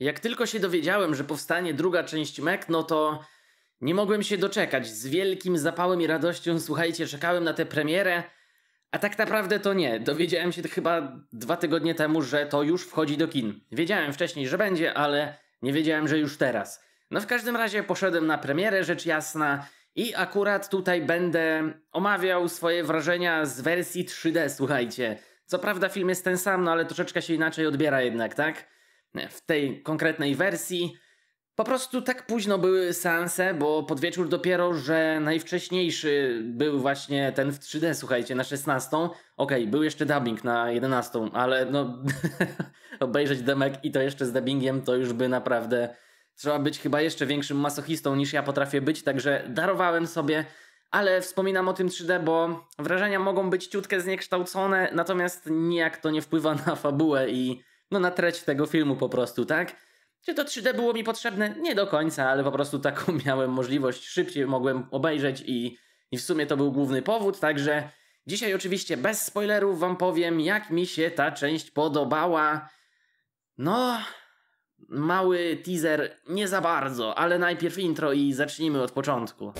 Jak tylko się dowiedziałem, że powstanie druga część Mek, no to nie mogłem się doczekać. Z wielkim zapałem i radością, słuchajcie, czekałem na tę premierę. A tak naprawdę to nie. Dowiedziałem się chyba dwa tygodnie temu, że to już wchodzi do kin. Wiedziałem wcześniej, że będzie, ale nie wiedziałem, że już teraz. No w każdym razie poszedłem na premierę, rzecz jasna. I akurat tutaj będę omawiał swoje wrażenia z wersji 3D, słuchajcie. Co prawda film jest ten sam, no ale troszeczkę się inaczej odbiera jednak, tak? w tej konkretnej wersji. Po prostu tak późno były seanse, bo pod wieczór dopiero, że najwcześniejszy był właśnie ten w 3D, słuchajcie, na 16. Okej, okay, był jeszcze dubbing na 11, ale no obejrzeć demek i to jeszcze z dubbingiem to już by naprawdę trzeba być chyba jeszcze większym masochistą niż ja potrafię być, także darowałem sobie, ale wspominam o tym 3D, bo wrażenia mogą być ciutkę zniekształcone, natomiast nijak to nie wpływa na fabułę i no na treść tego filmu po prostu, tak? Czy to 3D było mi potrzebne? Nie do końca, ale po prostu taką miałem możliwość, szybciej mogłem obejrzeć i, i w sumie to był główny powód, także dzisiaj oczywiście bez spoilerów wam powiem, jak mi się ta część podobała. No, mały teaser nie za bardzo, ale najpierw intro i zacznijmy od początku.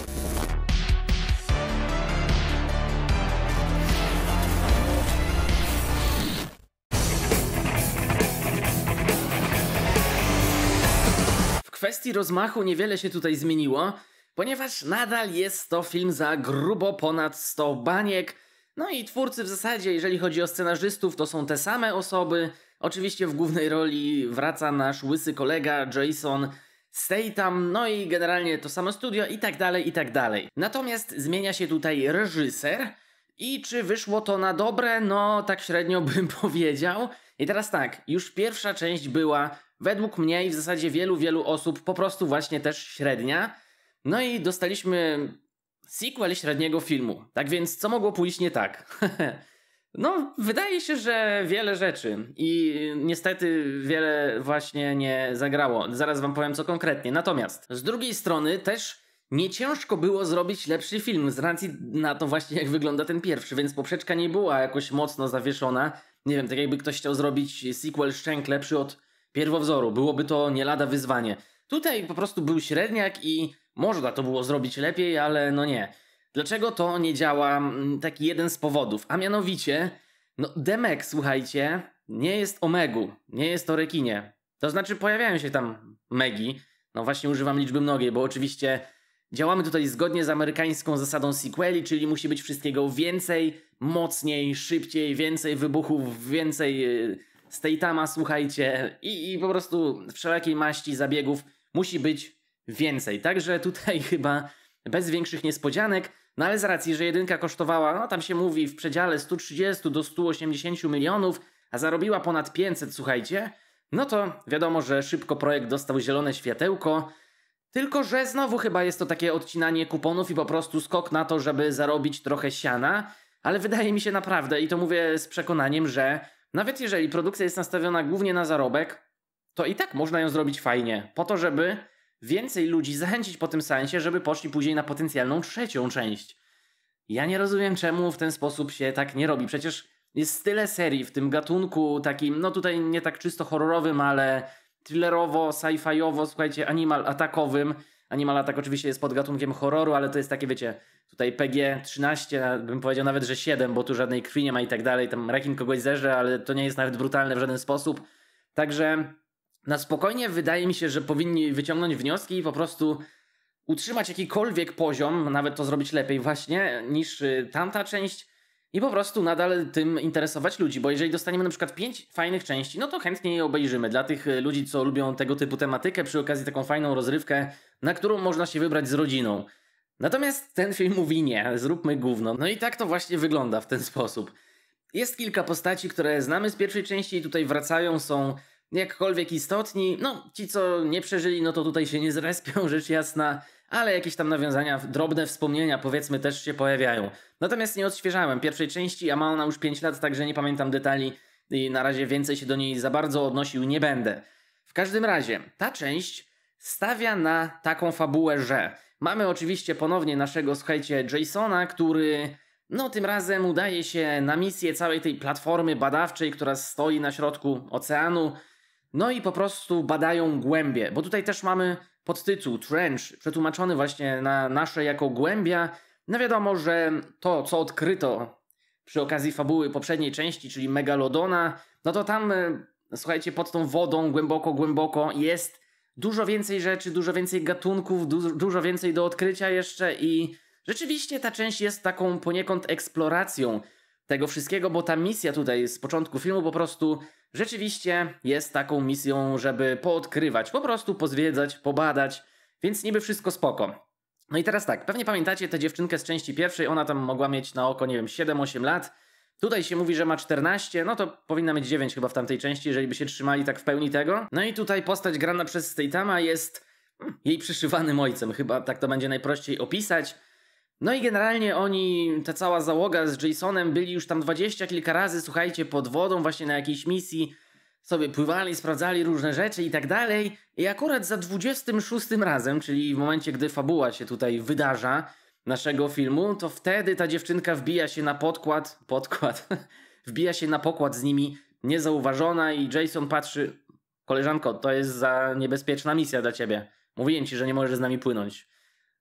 rozmachu niewiele się tutaj zmieniło, ponieważ nadal jest to film za grubo ponad 100 baniek. No i twórcy w zasadzie, jeżeli chodzi o scenarzystów, to są te same osoby. Oczywiście w głównej roli wraca nasz łysy kolega Jason Statham, no i generalnie to samo studio i tak dalej, i tak dalej. Natomiast zmienia się tutaj reżyser i czy wyszło to na dobre? No tak średnio bym powiedział. I teraz tak, już pierwsza część była według mnie i w zasadzie wielu, wielu osób po prostu właśnie też średnia. No i dostaliśmy sequel średniego filmu. Tak więc co mogło pójść nie tak? no, wydaje się, że wiele rzeczy i niestety wiele właśnie nie zagrało. Zaraz wam powiem co konkretnie. Natomiast z drugiej strony też nie ciężko było zrobić lepszy film z racji na to właśnie jak wygląda ten pierwszy, więc poprzeczka nie była jakoś mocno zawieszona. Nie wiem, tak jakby ktoś chciał zrobić sequel szczęk lepszy od pierwowzoru. Byłoby to nie lada wyzwanie. Tutaj po prostu był średniak i można to było zrobić lepiej, ale no nie. Dlaczego to nie działa? Mm, taki jeden z powodów, a mianowicie, no Demek, słuchajcie, nie jest Omegu, nie jest o rekinie. To znaczy pojawiają się tam Megi, no właśnie używam liczby mnogiej, bo oczywiście działamy tutaj zgodnie z amerykańską zasadą sequeli, czyli musi być wszystkiego więcej, mocniej, szybciej, więcej wybuchów, więcej y, tama, słuchajcie, i, i po prostu wszelakiej maści zabiegów musi być więcej. Także tutaj chyba bez większych niespodzianek, no ale z racji, że jedynka kosztowała, no tam się mówi, w przedziale 130 do 180 milionów, a zarobiła ponad 500, słuchajcie, no to wiadomo, że szybko projekt dostał zielone światełko. Tylko, że znowu chyba jest to takie odcinanie kuponów i po prostu skok na to, żeby zarobić trochę siana, ale wydaje mi się naprawdę, i to mówię z przekonaniem, że nawet jeżeli produkcja jest nastawiona głównie na zarobek, to i tak można ją zrobić fajnie, po to, żeby więcej ludzi zachęcić po tym sensie, żeby poszli później na potencjalną trzecią część. Ja nie rozumiem, czemu w ten sposób się tak nie robi. Przecież jest tyle serii w tym gatunku takim, no tutaj nie tak czysto horrorowym, ale thrillerowo, sci-fiowo, słuchajcie, animal atakowym, Animal Attack oczywiście jest pod gatunkiem horroru, ale to jest takie, wiecie, tutaj PG-13, bym powiedział nawet, że 7, bo tu żadnej krwi nie ma i tak dalej, tam rekin kogoś zerze, ale to nie jest nawet brutalne w żaden sposób. Także na spokojnie wydaje mi się, że powinni wyciągnąć wnioski i po prostu utrzymać jakikolwiek poziom, nawet to zrobić lepiej właśnie, niż y, tamta część, i po prostu nadal tym interesować ludzi, bo jeżeli dostaniemy na przykład pięć fajnych części, no to chętnie je obejrzymy. Dla tych y, ludzi, co lubią tego typu tematykę, przy okazji taką fajną rozrywkę, na którą można się wybrać z rodziną. Natomiast ten film mówi nie, zróbmy gówno. No i tak to właśnie wygląda w ten sposób. Jest kilka postaci, które znamy z pierwszej części i tutaj wracają, są jakkolwiek istotni. No, ci co nie przeżyli, no to tutaj się nie zrespią, rzecz jasna ale jakieś tam nawiązania, drobne wspomnienia powiedzmy też się pojawiają. Natomiast nie odświeżałem pierwszej części, a ma ona już 5 lat, także nie pamiętam detali i na razie więcej się do niej za bardzo odnosił nie będę. W każdym razie, ta część stawia na taką fabułę, że mamy oczywiście ponownie naszego, słuchajcie, Jasona, który no tym razem udaje się na misję całej tej platformy badawczej, która stoi na środku oceanu, no i po prostu badają głębie, bo tutaj też mamy podtytuł Trench, przetłumaczony właśnie na nasze jako głębia, no wiadomo, że to, co odkryto przy okazji fabuły poprzedniej części, czyli Megalodona, no to tam, e, słuchajcie, pod tą wodą głęboko, głęboko jest dużo więcej rzeczy, dużo więcej gatunków, du dużo więcej do odkrycia jeszcze i rzeczywiście ta część jest taką poniekąd eksploracją tego wszystkiego, bo ta misja tutaj z początku filmu po prostu rzeczywiście jest taką misją, żeby poodkrywać, po prostu pozwiedzać, pobadać, więc niby wszystko spoko. No i teraz tak, pewnie pamiętacie tę dziewczynkę z części pierwszej, ona tam mogła mieć na oko, nie wiem, 7-8 lat. Tutaj się mówi, że ma 14, no to powinna mieć 9 chyba w tamtej części, jeżeli by się trzymali tak w pełni tego. No i tutaj postać grana przez Statama jest hmm, jej przyszywanym ojcem, chyba tak to będzie najprościej opisać. No i generalnie oni, ta cała załoga z Jasonem byli już tam dwadzieścia kilka razy, słuchajcie, pod wodą właśnie na jakiejś misji, sobie pływali, sprawdzali różne rzeczy i tak dalej. I akurat za 26 razem, czyli w momencie, gdy fabuła się tutaj wydarza naszego filmu, to wtedy ta dziewczynka wbija się na podkład, podkład, wbija się na pokład z nimi niezauważona i Jason patrzy, koleżanko, to jest za niebezpieczna misja dla ciebie. Mówiłem ci, że nie możesz z nami płynąć.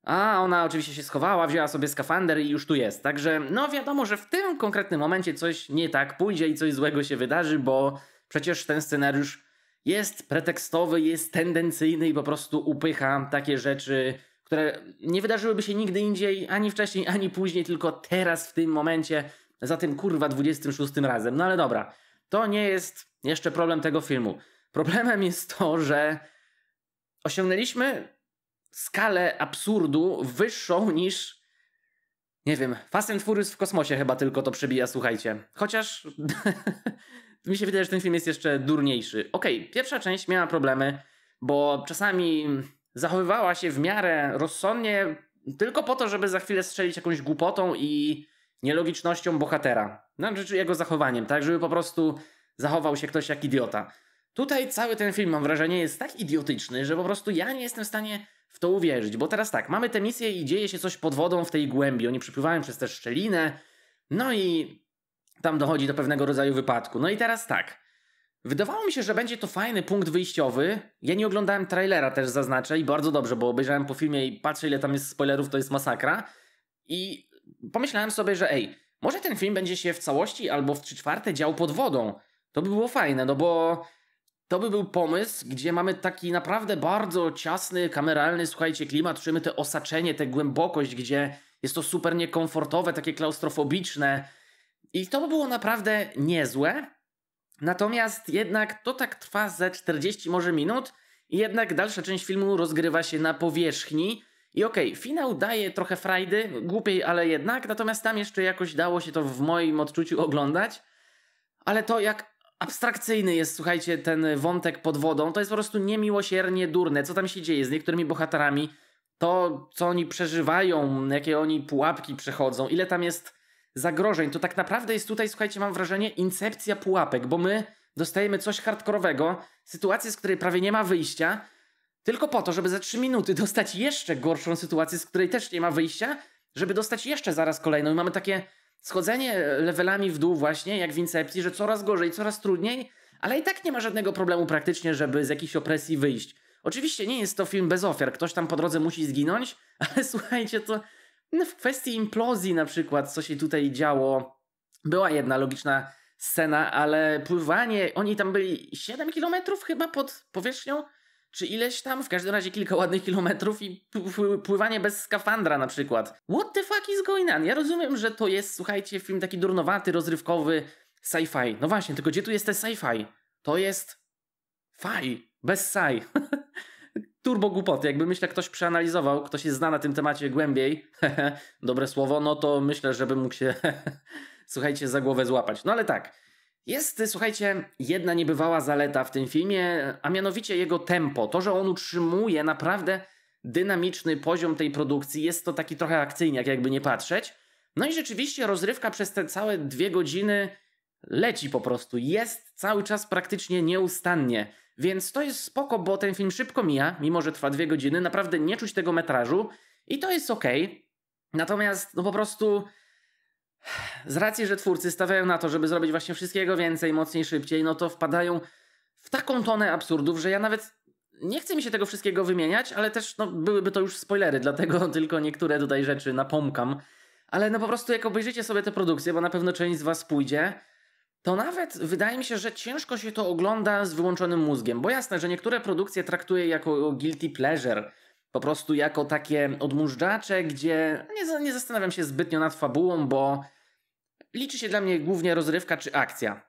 A ona oczywiście się schowała, wzięła sobie skafander i już tu jest. Także no wiadomo, że w tym konkretnym momencie coś nie tak pójdzie i coś złego się wydarzy, bo przecież ten scenariusz jest pretekstowy, jest tendencyjny i po prostu upycha takie rzeczy, które nie wydarzyłyby się nigdy indziej, ani wcześniej, ani później, tylko teraz w tym momencie, za tym kurwa 26 razem. No ale dobra, to nie jest jeszcze problem tego filmu. Problemem jest to, że osiągnęliśmy skalę absurdu wyższą niż. Nie wiem, Fast and Furious w kosmosie chyba tylko to przebija, słuchajcie. Chociaż mi się wydaje, że ten film jest jeszcze durniejszy. Okej, okay, pierwsza część miała problemy, bo czasami zachowywała się w miarę rozsądnie, tylko po to, żeby za chwilę strzelić jakąś głupotą i nielogicznością bohatera. No, rzeczy jego zachowaniem, tak, żeby po prostu zachował się ktoś jak idiota. Tutaj cały ten film, mam wrażenie, jest tak idiotyczny, że po prostu ja nie jestem w stanie w to uwierzyć. Bo teraz tak, mamy tę misję i dzieje się coś pod wodą w tej głębi. Oni przepływają przez tę szczelinę, no i tam dochodzi do pewnego rodzaju wypadku. No i teraz tak. Wydawało mi się, że będzie to fajny punkt wyjściowy. Ja nie oglądałem trailera, też zaznaczę, i bardzo dobrze, bo obejrzałem po filmie i patrzę, ile tam jest spoilerów, to jest masakra. I pomyślałem sobie, że ej, może ten film będzie się w całości albo w trzy czwarte dział pod wodą. To by było fajne, no bo to by był pomysł, gdzie mamy taki naprawdę bardzo ciasny, kameralny, słuchajcie, klimat, czujemy te osaczenie, tę głębokość, gdzie jest to super niekomfortowe, takie klaustrofobiczne. I to by było naprawdę niezłe. Natomiast jednak to tak trwa ze 40 może minut i jednak dalsza część filmu rozgrywa się na powierzchni. I okej, okay, finał daje trochę frajdy, głupiej, ale jednak, natomiast tam jeszcze jakoś dało się to w moim odczuciu oglądać. Ale to jak abstrakcyjny jest, słuchajcie, ten wątek pod wodą. To jest po prostu niemiłosiernie durne, co tam się dzieje z niektórymi bohaterami, to co oni przeżywają, jakie oni pułapki przechodzą, ile tam jest zagrożeń. To tak naprawdę jest tutaj, słuchajcie, mam wrażenie, incepcja pułapek, bo my dostajemy coś hardkorowego, sytuację, z której prawie nie ma wyjścia, tylko po to, żeby za 3 minuty dostać jeszcze gorszą sytuację, z której też nie ma wyjścia, żeby dostać jeszcze zaraz kolejną. I mamy takie schodzenie levelami w dół właśnie, jak w Incepcji, że coraz gorzej, coraz trudniej, ale i tak nie ma żadnego problemu praktycznie, żeby z jakiejś opresji wyjść. Oczywiście nie jest to film bez ofiar, ktoś tam po drodze musi zginąć, ale słuchajcie, to no, w kwestii implozji na przykład, co się tutaj działo, była jedna logiczna scena, ale pływanie, oni tam byli 7 kilometrów chyba pod powierzchnią, czy ileś tam, w każdym razie kilka ładnych kilometrów i pływanie bez skafandra na przykład. What the fuck is going on? Ja rozumiem, że to jest, słuchajcie, film taki durnowaty, rozrywkowy, sci-fi. No właśnie, tylko gdzie tu jest te sci-fi? To jest faj, bez sci. Turbo głupoty. Jakby myślę, ktoś przeanalizował, ktoś się zna na tym temacie głębiej, dobre słowo, no to myślę, żeby mógł się, słuchajcie, za głowę złapać. No ale tak, jest, słuchajcie, jedna niebywała zaleta w tym filmie, a mianowicie jego tempo. To, że on utrzymuje naprawdę dynamiczny poziom tej produkcji, jest to taki trochę akcyjny, jakby nie patrzeć. No i rzeczywiście rozrywka przez te całe dwie godziny leci po prostu. Jest cały czas praktycznie nieustannie. Więc to jest spoko, bo ten film szybko mija, mimo że trwa dwie godziny. Naprawdę nie czuć tego metrażu i to jest ok. Natomiast, no po prostu z racji, że twórcy stawiają na to, żeby zrobić właśnie wszystkiego więcej, mocniej, szybciej, no to wpadają w taką tonę absurdów, że ja nawet nie chcę mi się tego wszystkiego wymieniać, ale też no, byłyby to już spoilery, dlatego tylko niektóre tutaj rzeczy napomkam. Ale no po prostu jak obejrzycie sobie te produkcje, bo na pewno część z was pójdzie, to nawet wydaje mi się, że ciężko się to ogląda z wyłączonym mózgiem. Bo jasne, że niektóre produkcje traktuję jako guilty pleasure – po prostu jako takie odmóżdżacze, gdzie nie, nie zastanawiam się zbytnio nad fabułą, bo liczy się dla mnie głównie rozrywka czy akcja.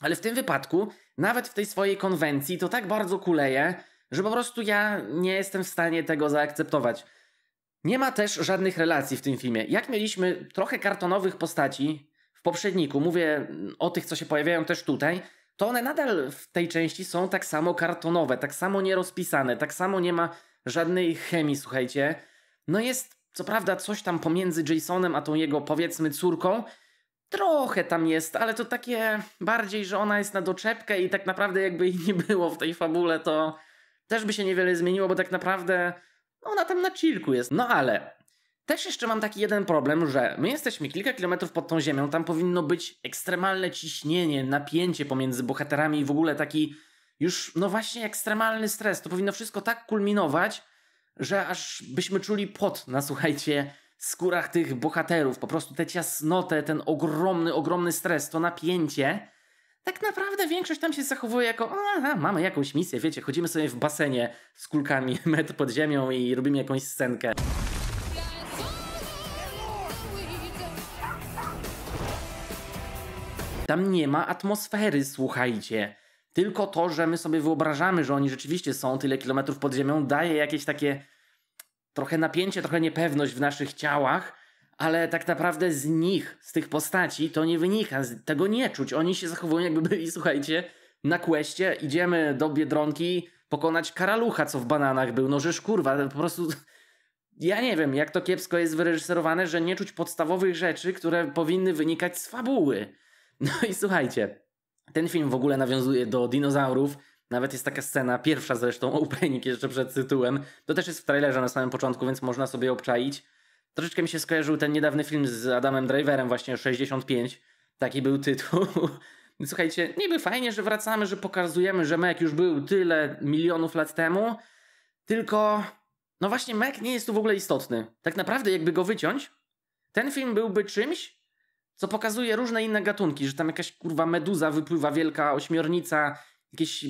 Ale w tym wypadku, nawet w tej swojej konwencji, to tak bardzo kuleje, że po prostu ja nie jestem w stanie tego zaakceptować. Nie ma też żadnych relacji w tym filmie. Jak mieliśmy trochę kartonowych postaci w poprzedniku, mówię o tych, co się pojawiają też tutaj, to one nadal w tej części są tak samo kartonowe, tak samo nierozpisane, tak samo nie ma żadnej chemii, słuchajcie. No jest, co prawda, coś tam pomiędzy Jasonem a tą jego, powiedzmy, córką. Trochę tam jest, ale to takie bardziej, że ona jest na doczepkę i tak naprawdę jakby jej nie było w tej fabule, to też by się niewiele zmieniło, bo tak naprawdę ona tam na chilku jest. No ale też jeszcze mam taki jeden problem, że my jesteśmy kilka kilometrów pod tą ziemią, tam powinno być ekstremalne ciśnienie, napięcie pomiędzy bohaterami i w ogóle taki już, no właśnie, ekstremalny stres. To powinno wszystko tak kulminować, że aż byśmy czuli pot na, słuchajcie, skórach tych bohaterów. Po prostu tę ciasnotę, ten ogromny, ogromny stres, to napięcie. Tak naprawdę większość tam się zachowuje jako, aha, mamy jakąś misję, wiecie, chodzimy sobie w basenie z kulkami metr pod ziemią i robimy jakąś scenkę. Tam nie ma atmosfery, słuchajcie. Tylko to, że my sobie wyobrażamy, że oni rzeczywiście są tyle kilometrów pod ziemią, daje jakieś takie trochę napięcie, trochę niepewność w naszych ciałach, ale tak naprawdę z nich, z tych postaci, to nie wynika, tego nie czuć. Oni się zachowują, jakby byli, słuchajcie, na kwestie, idziemy do biedronki pokonać karalucha, co w bananach był. No żeż kurwa, po prostu. Ja nie wiem, jak to kiepsko jest wyreżyserowane, że nie czuć podstawowych rzeczy, które powinny wynikać z fabuły. No i słuchajcie, ten film w ogóle nawiązuje do dinozaurów. Nawet jest taka scena, pierwsza zresztą, opening jeszcze przed tytułem. To też jest w trailerze na samym początku, więc można sobie obczaić. Troszeczkę mi się skojarzył ten niedawny film z Adamem Driverem, właśnie 65. Taki był tytuł. Słuchajcie, niby fajnie, że wracamy, że pokazujemy, że Mek już był tyle milionów lat temu, tylko no właśnie Mek nie jest tu w ogóle istotny. Tak naprawdę jakby go wyciąć, ten film byłby czymś, co pokazuje różne inne gatunki, że tam jakaś kurwa meduza wypływa, wielka ośmiornica, jakieś,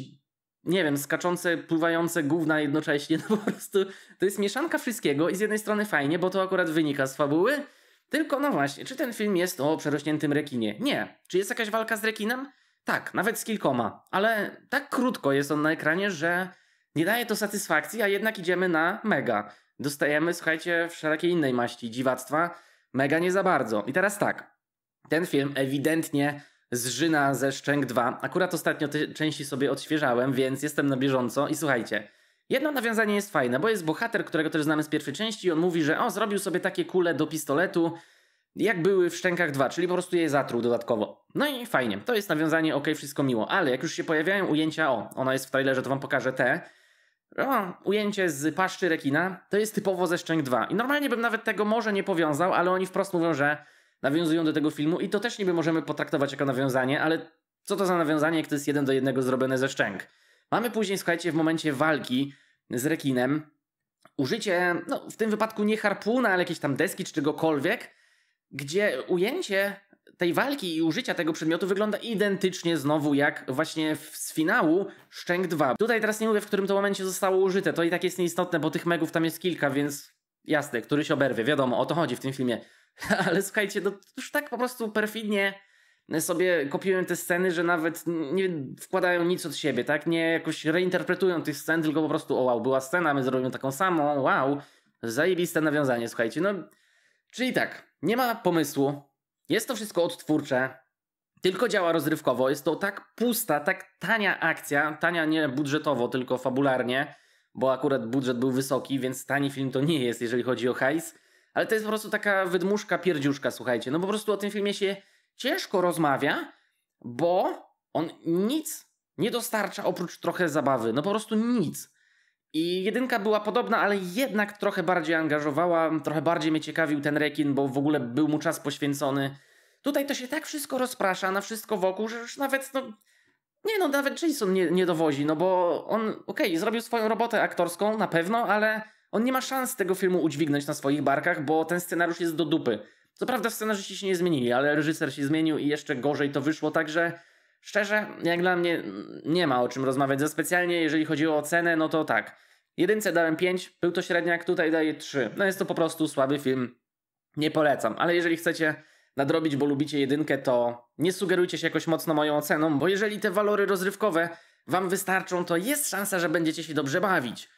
nie wiem, skaczące, pływające główna jednocześnie. No po prostu to jest mieszanka wszystkiego i z jednej strony fajnie, bo to akurat wynika z fabuły, tylko no właśnie, czy ten film jest o przerośniętym rekinie? Nie. Czy jest jakaś walka z rekinem? Tak, nawet z kilkoma, ale tak krótko jest on na ekranie, że nie daje to satysfakcji, a jednak idziemy na mega. Dostajemy, słuchajcie, wszelakie innej maści dziwactwa. Mega nie za bardzo. I teraz tak. Ten film ewidentnie zżyna ze Szczęk 2. Akurat ostatnio te części sobie odświeżałem, więc jestem na bieżąco i słuchajcie. Jedno nawiązanie jest fajne, bo jest bohater, którego też znamy z pierwszej części i on mówi, że o, zrobił sobie takie kule do pistoletu, jak były w Szczękach 2, czyli po prostu je zatruł dodatkowo. No i fajnie, to jest nawiązanie, ok, wszystko miło, ale jak już się pojawiają ujęcia, o, ona jest w trailerze, to wam pokażę te, o, ujęcie z paszczy rekina, to jest typowo ze Szczęk 2. I normalnie bym nawet tego może nie powiązał, ale oni wprost mówią, że nawiązują do tego filmu i to też niby możemy potraktować jako nawiązanie, ale co to za nawiązanie, jak to jest jeden do jednego zrobione ze szczęk? Mamy później, słuchajcie, w momencie walki z rekinem użycie, no w tym wypadku nie harpuna, ale jakiejś tam deski czy czegokolwiek, gdzie ujęcie tej walki i użycia tego przedmiotu wygląda identycznie znowu jak właśnie z finału Szczęk 2. Tutaj teraz nie mówię, w którym to momencie zostało użyte, to i tak jest nieistotne, bo tych megów tam jest kilka, więc jasne, któryś oberwie, wiadomo, o to chodzi w tym filmie. Ale słuchajcie, no już tak po prostu perfidnie sobie kopiują te sceny, że nawet nie wkładają nic od siebie, tak? Nie jakoś reinterpretują tych scen, tylko po prostu o wow, była scena, my zrobimy taką samą, wow. Zajebiste nawiązanie, słuchajcie. No, czyli tak, nie ma pomysłu, jest to wszystko odtwórcze, tylko działa rozrywkowo, jest to tak pusta, tak tania akcja, tania nie budżetowo, tylko fabularnie, bo akurat budżet był wysoki, więc tani film to nie jest, jeżeli chodzi o hajs ale to jest po prostu taka wydmuszka, pierdziuszka, słuchajcie. No po prostu o tym filmie się ciężko rozmawia, bo on nic nie dostarcza oprócz trochę zabawy. No po prostu nic. I jedynka była podobna, ale jednak trochę bardziej angażowała, trochę bardziej mnie ciekawił ten rekin, bo w ogóle był mu czas poświęcony. Tutaj to się tak wszystko rozprasza na wszystko wokół, że już nawet, no, nie no, nawet Jason nie, nie dowozi, no bo on, okej, okay, zrobił swoją robotę aktorską na pewno, ale on nie ma szans tego filmu udźwignąć na swoich barkach, bo ten scenariusz jest do dupy. Co prawda scenarzyści się nie zmienili, ale reżyser się zmienił i jeszcze gorzej to wyszło, także szczerze, jak dla mnie nie ma o czym rozmawiać za specjalnie, jeżeli chodzi o ocenę, no to tak. Jedynce dałem 5, był to średniak, tutaj daję 3. No jest to po prostu słaby film, nie polecam, ale jeżeli chcecie nadrobić, bo lubicie jedynkę, to nie sugerujcie się jakoś mocno moją oceną, bo jeżeli te walory rozrywkowe wam wystarczą, to jest szansa, że będziecie się dobrze bawić.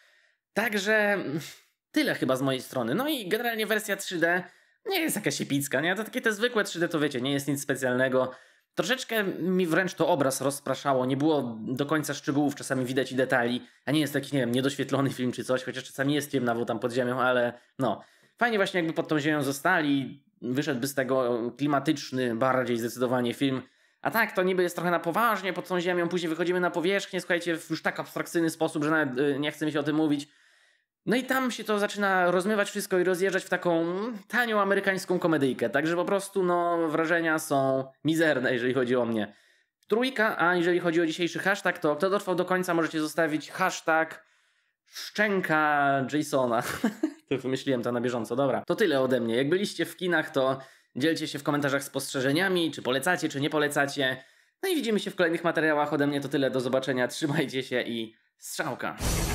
Także tyle chyba z mojej strony. No i generalnie wersja 3D nie jest jakaś epicka, nie? To takie te zwykłe 3D to wiecie, nie jest nic specjalnego. Troszeczkę mi wręcz to obraz rozpraszało, nie było do końca szczegółów, czasami widać i detali, a nie jest taki, nie wiem, niedoświetlony film czy coś, chociaż czasami jest ciemna tam pod ziemią, ale no. Fajnie właśnie jakby pod tą ziemią zostali, wyszedłby z tego klimatyczny bardziej zdecydowanie film. A tak, to niby jest trochę na poważnie pod tą ziemią, później wychodzimy na powierzchnię, słuchajcie, w już tak abstrakcyjny sposób, że nawet y, nie chce mi się o tym mówić. No i tam się to zaczyna rozmywać wszystko i rozjeżdżać w taką tanią amerykańską komedyjkę. Także po prostu no, wrażenia są mizerne, jeżeli chodzi o mnie. Trójka, a jeżeli chodzi o dzisiejszy hashtag, to kto dotrwał do końca, możecie zostawić hashtag szczęka Jasona. to wymyśliłem to na bieżąco, dobra. To tyle ode mnie. Jak byliście w kinach, to dzielcie się w komentarzach spostrzeżeniami, czy polecacie, czy nie polecacie. No i widzimy się w kolejnych materiałach. Ode mnie to tyle. Do zobaczenia, trzymajcie się i strzałka.